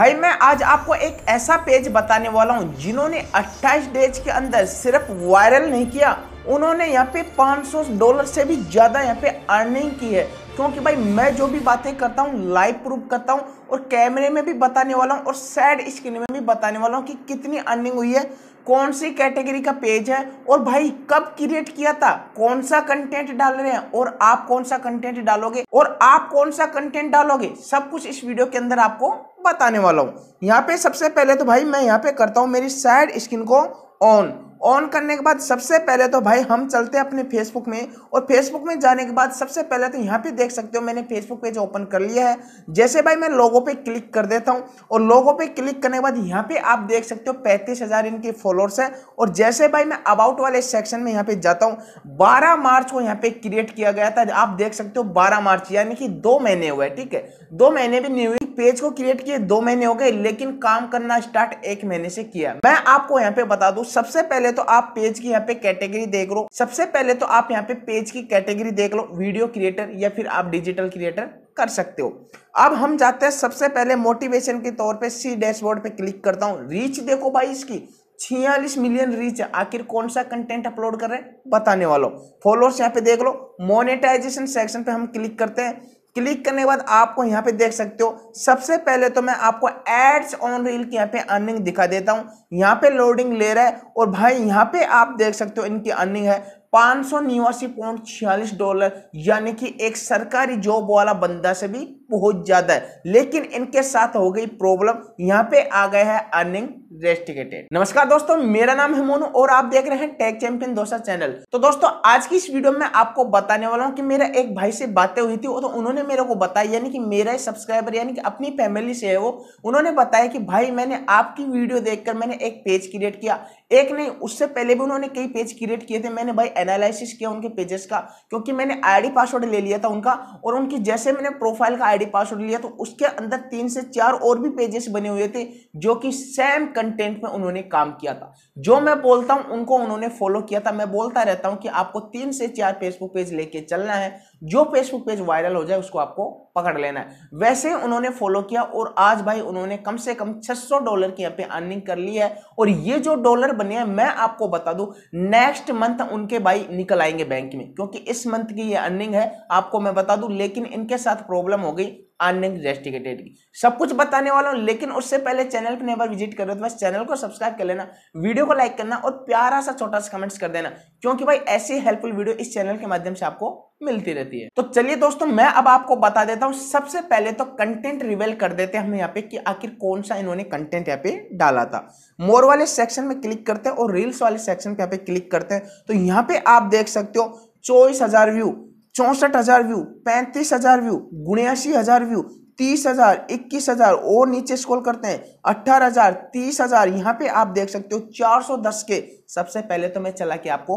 भाई मैं आज आपको एक ऐसा पेज बताने वाला हूँ जिन्होंने 28 डेज के अंदर सिर्फ वायरल नहीं किया उन्होंने यहाँ पे 500 डॉलर से भी ज़्यादा यहाँ पे अर्निंग की है क्योंकि भाई मैं जो भी बातें करता हूँ लाइव प्रूफ करता हूँ और कैमरे में भी बताने वाला हूँ और सैड स्क्रीन में भी बताने वाला हूँ कि कितनी अर्निंग हुई है कौन सी कैटेगरी का पेज है और भाई कब क्रिएट किया था कौन सा कंटेंट डाल रहे हैं और आप कौन सा कंटेंट डालोगे और आप कौन सा कंटेंट डालोगे सब कुछ इस वीडियो के अंदर आपको बताने वाला हूँ यहाँ पे सबसे पहले तो भाई मैं यहाँ पे करता हूँ मेरी साइड स्किन को ऑन ऑन करने के बाद सबसे पहले तो भाई हम चलते हैं अपने फेसबुक में और फेसबुक में जाने के बाद सबसे पहले तो यहाँ पे देख सकते हो मैंने फेसबुक पेज ओपन कर लिया है जैसे भाई मैं लोगों पे क्लिक कर देता हूँ और लोगों पे क्लिक करने के बाद यहाँ पे आप देख सकते हो पैंतीस हज़ार इनके फॉलोअर्स हैं और जैसे भाई मैं अबाउट वाले सेक्शन में यहाँ पे जाता हूँ बारह मार्च को यहाँ पे क्रिएट किया गया था आप देख सकते हो बारह मार्च यानी कि दो महीने हुए ठीक है दो महीने भी न्यू पेज को क्रिएट किए दो महीने हो गए लेकिन काम करना स्टार्ट एक महीने से किया मैं आपको यहाँ पे बता दूँ सबसे पहले पहले तो आप पेज की यहाँ पे कैटेगरी देख लो सबसे पहले तो आप यहाँ पे पेज की कैटेगरी देख लो वीडियो क्रिएटर या फिर आप डिजिटल क्रिएटर कर सकते हो अब हम जाते हैं सबसे पहले मोटिवेशन के तौर पे सी डैशबोर्ड पे क्लिक करता हूँ रीच देखो भाई इसकी छियालीस मिलियन रीच है आखिर कौन सा कंटेंट अपलोड कर रहे हैं बताने वालों फॉलोअर्स यहाँ पे देख लो मोनेटाइजेशन सेक्शन पे हम क्लिक करते हैं क्लिक करने के बाद आपको यहाँ पे देख सकते हो सबसे पहले तो मैं आपको एड्स ऑन रील की यहाँ पे अर्निंग दिखा देता हूँ यहाँ पे लोडिंग ले रहा है और भाई यहाँ पे आप देख सकते हो इनकी अर्निंग है पाँच सौ निवासी पॉइंट छियालीस डॉलर यानी कि एक सरकारी जॉब वाला बंदा से भी बहुत ज्यादा है लेकिन इनके साथ हो गई प्रॉब्लम यहाँ पे आ गए हैं अर्निंग रेस्टिकेटेड नमस्कार दोस्तों मेरा नाम है मोनू और आप देख रहे हैं टेक चैंपियन दोसा चैनल तो दोस्तों आज की इस वीडियो में आपको बताने वाला हूँ कि मेरा एक भाई से बातें हुई थी तो उन्होंने मेरे को बताया यानी कि मेरा सब्सक्राइबर यानी कि अपनी फैमिली से है वो उन्होंने बताया कि भाई मैंने आपकी वीडियो देखकर मैंने एक पेज क्रिएट किया एक नहीं उससे पहले भी उन्होंने कई पेज क्रिएट किए थे मैंने भाई एनालिसिस किया उनके पेजेस का क्योंकि मैंने आईडी पासवर्ड ले लिया था उनका और उनकी जैसे मैंने प्रोफाइल का आईडी आईडी पासवर्ड लिया तो उसके अंदर तीन से चार और भी पेजेस बने हुए थे जो कि सेम कंटेंट में उन्होंने काम किया था जो मैं बोलता हूं उनको उन्होंने फॉलो किया था मैं बोलता रहता हूं कि आपको तीन से चार फेसबुक पेज लेके चलना है जो फेसबुक पेज वायरल हो जाए उसको आपको पकड़ लेना है वैसे उन्होंने फॉलो किया और आज भाई उन्होंने कम से कम 600 डॉलर की यहाँ पे अर्निंग कर ली है और ये जो डॉलर बने हैं मैं आपको बता दूं नेक्स्ट मंथ उनके भाई निकल आएंगे बैंक में क्योंकि इस मंथ की ये अर्निंग है आपको मैं बता दूं लेकिन इनके साथ प्रॉब्लम हो गई अनडेस्टिकेटेड सब कुछ बताने वाला हूँ लेकिन उससे पहले चैनल पर नेबर विजिट कर करो तो बस चैनल को सब्सक्राइब कर लेना वीडियो को लाइक करना और प्यारा सा छोटा सा कमेंट्स कर देना क्योंकि भाई ऐसी हेल्पफुल वीडियो इस चैनल के माध्यम से आपको मिलती रहती है तो चलिए दोस्तों मैं अब आपको बता देता हूँ सबसे पहले तो कंटेंट रिवेल कर देते हैं हम यहाँ पे कि आखिर कौन सा इन्होंने कंटेंट यहाँ पे डाला था मोर वाले सेक्शन में क्लिक करते हैं और रील्स वाले सेक्शन पे यहाँ पे क्लिक करते हैं तो यहाँ पे आप देख सकते हो चौबीस हजार व्यू चौंसठ हजार व्यू पैंतीस हजार व्यू गुणियासी हजार व्यू तीस हजार इक्कीस हजार और नीचे स्कोल करते हैं अट्ठारह हजार तीस हजार यहाँ पे आप देख सकते हो चार सौ दस के सबसे पहले तो मैं चला के आपको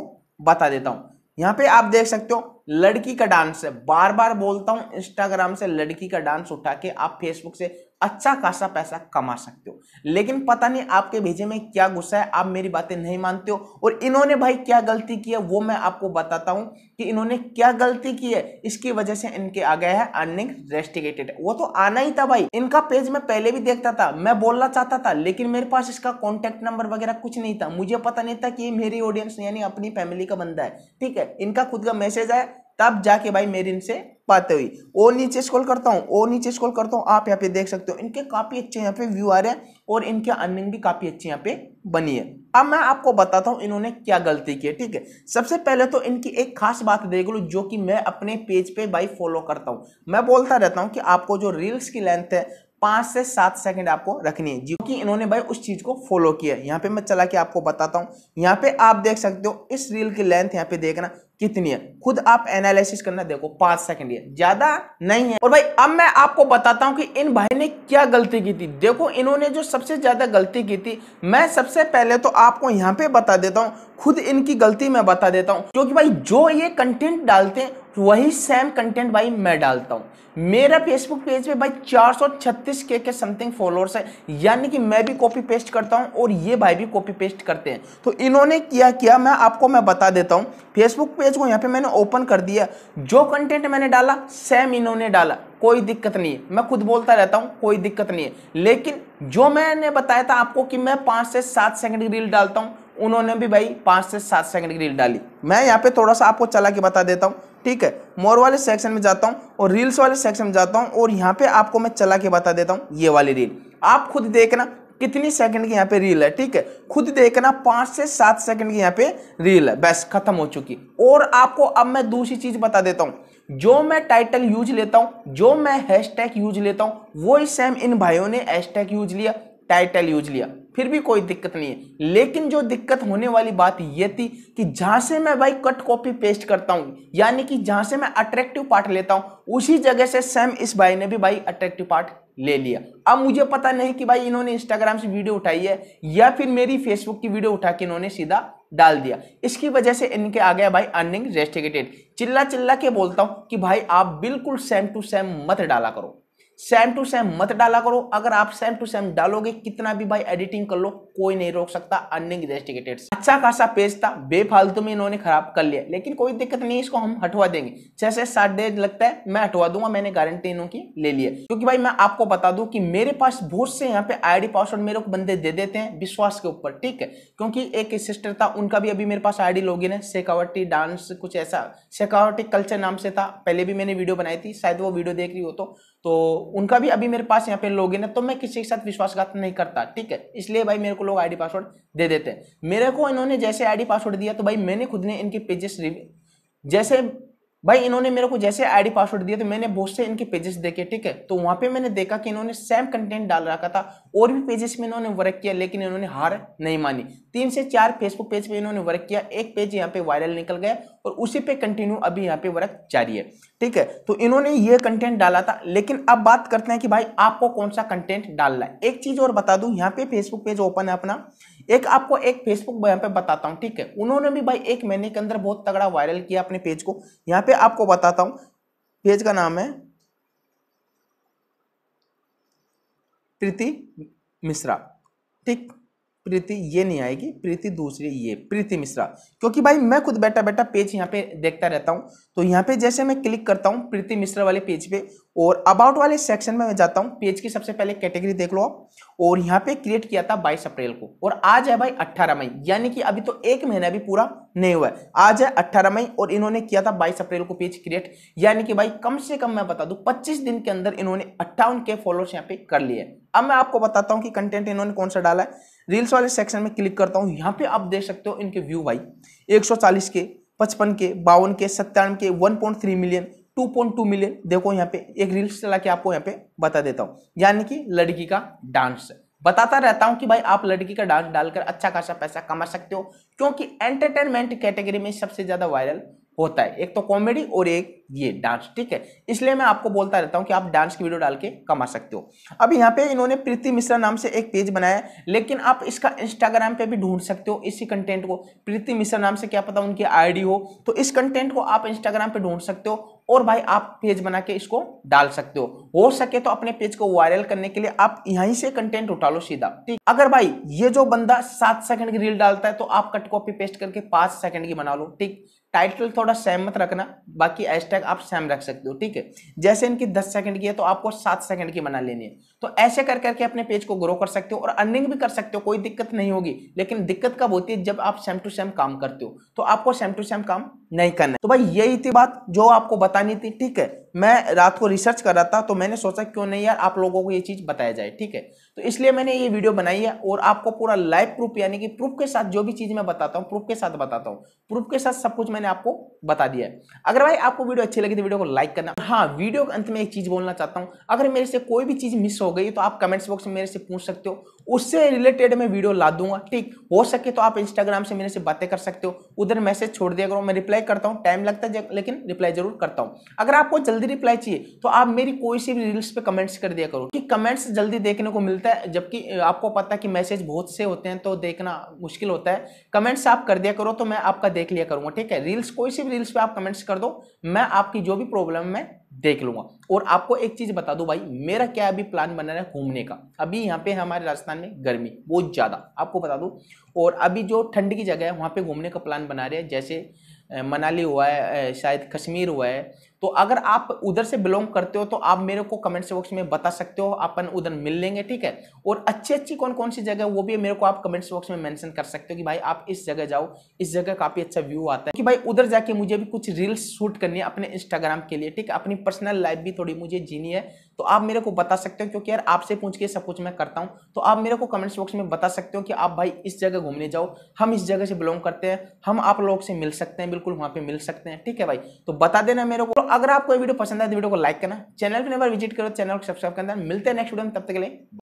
बता देता हूँ यहाँ पे आप देख सकते हो लड़की का डांस है बार बार बोलता हूँ इंस्टाग्राम से लड़की का डांस उठा के आप फेसबुक से अच्छा खासा पैसा कमा सकते हो लेकिन पता नहीं आपके भेजे में क्या गुस्सा है आप मेरी बातें नहीं मानते हो और इन्होंने भाई क्या गलती की है वो मैं आपको बताता हूं कि इन्होंने क्या गलती की है इसकी वजह से इनके आ गया है अर्निंग रेस्टिगेटेड वो तो आना ही था भाई इनका पेज मैं पहले भी देखता था मैं बोलना चाहता था लेकिन मेरे पास इसका कॉन्टेक्ट नंबर वगैरह कुछ नहीं था मुझे पता नहीं था कि मेरी ऑडियंस यानी अपनी फैमिली का बंदा है ठीक है इनका खुद का मैसेज आया तब जाके भाई मेरी इनसे बातें हुई ओ नीचे स्कॉल करता हूँ ओ नीचे स्कॉल करता हूँ आप यहाँ पे देख सकते हो इनके काफ़ी अच्छे यहाँ पे व्यू आ रहे हैं और इनके अर्निंग भी काफ़ी अच्छी यहाँ पे बनी है अब मैं आपको बताता हूँ इन्होंने क्या गलती की है ठीक है सबसे पहले तो इनकी एक खास बात देख लो जो कि मैं अपने पेज पे भाई फॉलो करता हूँ मैं बोलता रहता हूँ कि आपको जो रील्स की लेंथ है पाँच से सात सेकंड आपको रखनी है जो कि इन्होंने भाई उस चीज़ को फॉलो किया है यहाँ पे मैं चला के आपको बताता हूँ यहाँ पे आप देख सकते हो इस रील की लेंथ यहाँ पे देखना कितनी है खुद आप एनालिसिस करना देखो पांच सेकंड है ज्यादा नहीं है और भाई अब मैं आपको बताता हूं कि इन भाई ने क्या गलती की थी देखो इन्होंने जो सबसे ज्यादा गलती की थी मैं सबसे पहले तो आपको यहाँ पे बता देता हूँ खुद इनकी गलती मैं बता देता हूँ क्योंकि भाई जो ये कंटेंट डालते हैं वही सेम कंटेंट भाई मैं डालता हूँ मेरा फेसबुक पेज पे भाई 436 के के समथिंग फॉलोअर्स है यानी कि मैं भी कॉपी पेस्ट करता हूँ और ये भाई भी कॉपी पेस्ट करते हैं तो इन्होंने क्या किया मैं आपको मैं बता देता हूँ फेसबुक पेज को यहाँ पे मैंने ओपन कर दिया जो कंटेंट मैंने डाला सेम इन्होंने डाला कोई दिक्कत नहीं है मैं खुद बोलता रहता हूँ कोई दिक्कत नहीं है लेकिन जो मैंने बताया था आपको कि मैं पाँच से सात सेकेंड की रील डालता हूँ उन्होंने भी भाई पाँच से सात सेकेंड की रील डाली मैं यहाँ पे थोड़ा सा आपको चला के बता देता हूँ ठीक है मोर वाले सेक्शन में जाता हूँ और रील्स वाले सेक्शन में जाता हूँ और यहाँ पे आपको मैं चला के बता देता हूँ ये वाली रील आप खुद देखना कितनी सेकंड की यहाँ पे रील है ठीक है खुद देखना पांच से सात सेकंड की यहाँ पे रील है बस खत्म हो चुकी और आपको अब मैं दूसरी चीज़ बता देता हूँ जो मैं टाइटल यूज लेता हूँ जो मैं हैशटैग यूज लेता हूँ वो सेम इन भाइयों ने हैशटैग यूज लिया टाइटल यूज लिया फिर भी कोई दिक्कत नहीं है लेकिन जो दिक्कत होने वाली बात यह थी कि जहां से मैं भाई कट कॉपी पेस्ट करता हूं यानी कि जहां से मैं अट्रैक्टिव पार्ट लेता हूं उसी जगह से सेम इस भाई ने भी भाई अट्रैक्टिव पार्ट ले लिया अब मुझे पता नहीं कि भाई इन्होंने इंस्टाग्राम से वीडियो उठाई है या फिर मेरी फेसबुक की वीडियो उठा के इन्होंने सीधा डाल दिया इसकी वजह से इनके आ गया भाई अर्निंग रेस्टिगेटेड चिल्ला चिल्ला के बोलता हूँ कि भाई आप बिल्कुल सेम टू सेम मत डाला करो सेम टू सेम मत डाला करो अगर आप सेम टू सेम डालोगे कितना भी भाई एडिटिंग कर लो कोई नहीं रोक सकता अर्निंग इन्वेस्टिगेटेड अच्छा खासा पेज था बेफालतू में इन्होंने खराब कर लिया लेकिन कोई दिक्कत नहीं इसको हम हटवा देंगे छह से सात डेज लगता है मैं हटवा दूंगा मैंने गारंटी इन्हों की ले लिया क्योंकि भाई मैं आपको बता दू की मेरे पास बहुत से यहाँ पे आई पासवर्ड मेरे को बंदे दे देते हैं विश्वास के ऊपर ठीक है क्योंकि एक सिस्टर था उनका भी अभी मेरे पास डी लॉगिन है सेकावर्टी डांस कुछ ऐसा सेकावर्टी कल्चर नाम से था पहले भी मैंने वीडियो बनाई थी शायद वो वीडियो देख रही हो तो तो उनका भी अभी मेरे पास यहाँ पे लॉगिन है तो मैं किसी के साथ विश्वासघात नहीं करता ठीक है इसलिए भाई मेरे को लोग आईडी पासवर्ड दे देते हैं मेरे को इन्होंने जैसे आईडी पासवर्ड दिया तो भाई मैंने खुद ने इनके पेजेस जैसे भाई इन्होंने मेरे को जैसे आईडी पासवर्ड दिया तो मैंने बहुत से इनके पेजेस देखे ठीक है तो वहाँ पे मैंने देखा कि इन्होंने सेम कंटेंट डाल रखा था और भी पेजेस में इन्होंने वर्क किया लेकिन इन्होंने हार नहीं मानी तीन से चार फेसबुक पेज पे इन्होंने वर्क किया एक पेज यहाँ पे वायरल निकल गया और उसी पे कंटिन्यू अभी यहाँ पे वर्क जारी है ठीक है तो इन्होंने ये कंटेंट डाला था लेकिन अब बात करते हैं कि भाई आपको कौन सा कंटेंट डालना है एक चीज और बता दू यहाँ पे फेसबुक पेज ओपन है अपना एक आपको एक फेसबुक भाई यहाँ पे बताता हूँ ठीक है उन्होंने भी भाई एक महीने के अंदर बहुत तगड़ा वायरल किया अपने पेज को यहाँ पे आपको बताता हूँ पेज का नाम है प्रीति मिश्रा ठीक प्रीति ये नहीं आएगी प्रीति दूसरी ये प्रीति मिश्रा क्योंकि भाई मैं खुद बैठा बैठा पेज यहाँ पे देखता रहता हूँ तो यहाँ पे जैसे मैं क्लिक करता हूँ प्रीति मिश्रा वाले पेज पे और अबाउट वाले सेक्शन में मैं जाता हूँ पेज की सबसे पहले कैटेगरी देख लो आप और यहाँ पे क्रिएट किया था बाईस अप्रैल को और आज है भाई अट्ठारह मई यानी कि अभी तो एक महीना भी पूरा नहीं हुआ है आज है अट्ठारह मई और इन्होंने किया था बाईस अप्रैल को पेज क्रिएट यानी कि भाई कम से कम मैं बता दूं पच्चीस दिन के अंदर इन्होंने अट्ठावन के फॉलोअर्स यहाँ पे कर लिए अब मैं आपको बताता हूँ कि कंटेंट इन्होंने कौन सा डाला है रील्स वाले सेक्शन में क्लिक करता हूँ यहाँ पे आप देख सकते हो इनके व्यू भाई 140 के 55 के बावन के सत्तावन के 1.3 मिलियन 2.2 मिलियन देखो यहाँ पे एक रील्स चला के आपको यहाँ पे बता देता हूँ यानी कि लड़की का डांस बताता रहता हूँ कि भाई आप लड़की का डांस डालकर अच्छा खासा पैसा कमा सकते हो क्योंकि एंटरटेनमेंट कैटेगरी में सबसे ज़्यादा वायरल होता है एक तो कॉमेडी और एक ये डांस ठीक है इसलिए मैं आपको बोलता रहता हूँ कि आप डांस की वीडियो डाल के कमा सकते हो अब यहाँ पे इन्होंने प्रीति मिश्रा नाम से एक पेज बनाया लेकिन आप इसका इंस्टाग्राम पे भी ढूंढ सकते हो इसी कंटेंट को प्रीति मिश्रा नाम से क्या पता उनकी आईडी हो तो इस कंटेंट को आप इंस्टाग्राम पे ढूंढ सकते हो और भाई आप पेज बना के इसको डाल सकते हो हो सके तो अपने पेज को वायरल करने के लिए आप यहीं से कंटेंट उठा लो सीधा ठीक अगर भाई ये जो बंदा सात सेकंड की रील डालता है तो आप कट कॉपी पेस्ट करके पांच सेकंड की बना लो ठीक टाइटल थोड़ा सहमत रखना बाकी हैशटैग आप सेम रख सकते हो ठीक है जैसे इनकी दस सेकंड की है तो आपको सात सेकंड की बना लेनी है तो ऐसे कर करके अपने पेज को ग्रो कर सकते हो और अर्निंग भी कर सकते हो कोई दिक्कत नहीं होगी लेकिन दिक्कत कब होती है जब आप सेम टू सेम काम करते हो तो आपको सेम टू सेम काम नहीं करना तो भाई यही थी बात जो आपको बतानी थी ठीक है मैं रात को रिसर्च कर रहा था तो मैंने सोचा क्यों नहीं यार आप लोगों को ये चीज़ बताया जाए ठीक है तो इसलिए मैंने ये वीडियो बनाई है और आपको पूरा लाइव प्रूफ यानी कि प्रूफ के साथ जो भी चीज़ मैं बताता हूँ प्रूफ के साथ बताता हूँ प्रूफ के साथ सब कुछ मैंने आपको बता दिया है अगर भाई आपको वीडियो अच्छी लगी तो वीडियो को लाइक करना हाँ वीडियो के अंत में एक चीज़ बोलना चाहता हूँ अगर मेरे से कोई भी चीज़ मिस हो गई तो आप कमेंट्स बॉक्स में मेरे से पूछ सकते हो उससे रिलेटेड मैं वीडियो ला दूंगा ठीक हो सके तो आप इंस्टाग्राम से मेरे से बातें कर सकते हो उधर मैसेज छोड़ दिया करो मैं रिप्लाई रिप्लाई करता हूँ टाइम लगता है लेकिन रिप्लाई जरूर करता हूँ अगर आपको जल्दी रिप्लाई चाहिए तो आप मेरी कोई सी भी रील्स पर कमेंट्स कर दिया करो कि कमेंट्स जल्दी देखने को मिलता है जबकि आपको पता है कि मैसेज बहुत से होते हैं तो देखना मुश्किल होता है कमेंट्स आप कर दिया करो तो मैं आपका देख लिया करूँगा ठीक है रील्स कोई सी भी रील्स पर आप कमेंट्स कर दो मैं आपकी जो भी प्रॉब्लम है देख लूंगा और आपको एक चीज़ बता दो भाई मेरा क्या अभी प्लान बना रहा है घूमने का अभी यहाँ पे हमारे राजस्थान में गर्मी बहुत ज़्यादा आपको बता दूं और अभी जो ठंड की जगह है वहाँ पे घूमने का प्लान बना रहे हैं जैसे मनाली हुआ है शायद कश्मीर हुआ है तो अगर आप उधर से बिलोंग करते हो तो आप मेरे को कमेंट्स बॉक्स में बता सकते हो अपन उधर मिल लेंगे ठीक है और अच्छी अच्छी कौन कौन सी जगह है वो भी मेरे को आप कमेंट्स बॉक्स में मेंशन कर सकते हो कि भाई आप इस जगह जाओ इस जगह काफ़ी अच्छा व्यू आता है कि भाई उधर जाके मुझे भी कुछ रील्स शूट करनी है अपने इंस्टाग्राम के लिए ठीक है अपनी पर्सनल लाइफ भी थोड़ी मुझे जीनी है तो आप मेरे को बता सकते हो क्योंकि यार आपसे पूछ के सब कुछ मैं करता हूँ तो आप मेरे को कमेंट्स बॉक्स में बता सकते हो कि आप भाई इस जगह घूमने जाओ हम इस जगह से बिलोंग करते हैं हम आप लोग से मिल सकते हैं बिल्कुल वहाँ पे मिल सकते हैं ठीक है भाई तो बता देना मेरे को तो अगर आपको वीडियो पसंद आए तो वीडियो को लाइक करना चैनल पर विजिट करो चैनल को सब्सक्राइब करना मिलते हैं नेक्स्ट वीडियो में तब तक के लिए